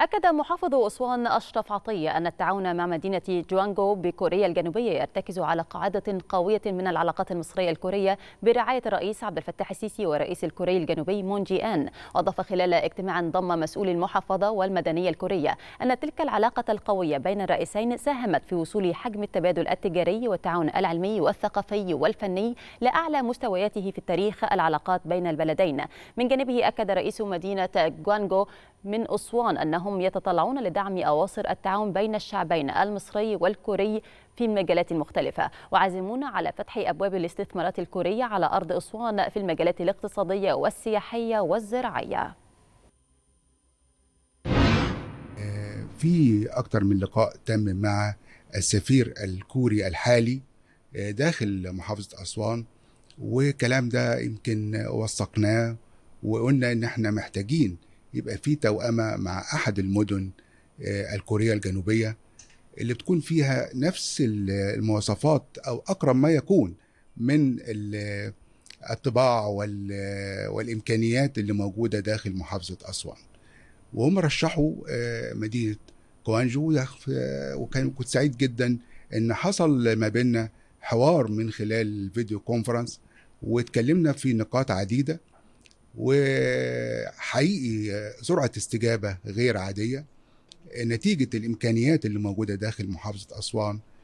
أكد محافظ أسوان أشرف عطية أن التعاون مع مدينة جوانجو بكوريا الجنوبية يرتكز على قاعدة قوية من العلاقات المصرية الكورية برعاية الرئيس عبد الفتاح السيسي ورئيس الكوري الجنوبي مون جي آن وأضاف خلال اجتماع ضم مسؤول المحافظة والمدنية الكورية أن تلك العلاقة القوية بين الرئيسين ساهمت في وصول حجم التبادل التجاري والتعاون العلمي والثقافي والفني لأعلى مستوياته في التاريخ العلاقات بين البلدين من جانبه أكد رئيس مدينة جوانجو من أسوان أنه أنهم يتطلعون لدعم أواصر التعاون بين الشعبين المصري والكوري في المجالات المختلفة وعازمون على فتح أبواب الاستثمارات الكورية على أرض أسوان في المجالات الاقتصادية والسياحية والزراعية آه، في أكثر من لقاء تم مع السفير الكوري الحالي آه، داخل محافظة أسوان والكلام ده يمكن وثقناه وقلنا إن احنا محتاجين يبقى في توأمة مع أحد المدن آه، الكورية الجنوبية اللي بتكون فيها نفس المواصفات أو أقرب ما يكون من الطباع والإمكانيات اللي موجودة داخل محافظة أسوان وهم رشحوا آه، مدينة كوانجو آه، وكان كنت سعيد جدا ان حصل ما بيننا حوار من خلال الفيديو كونفرنس واتكلمنا في نقاط عديده وحقيقي سرعه استجابه غير عاديه نتيجه الامكانيات اللي موجوده داخل محافظه اسوان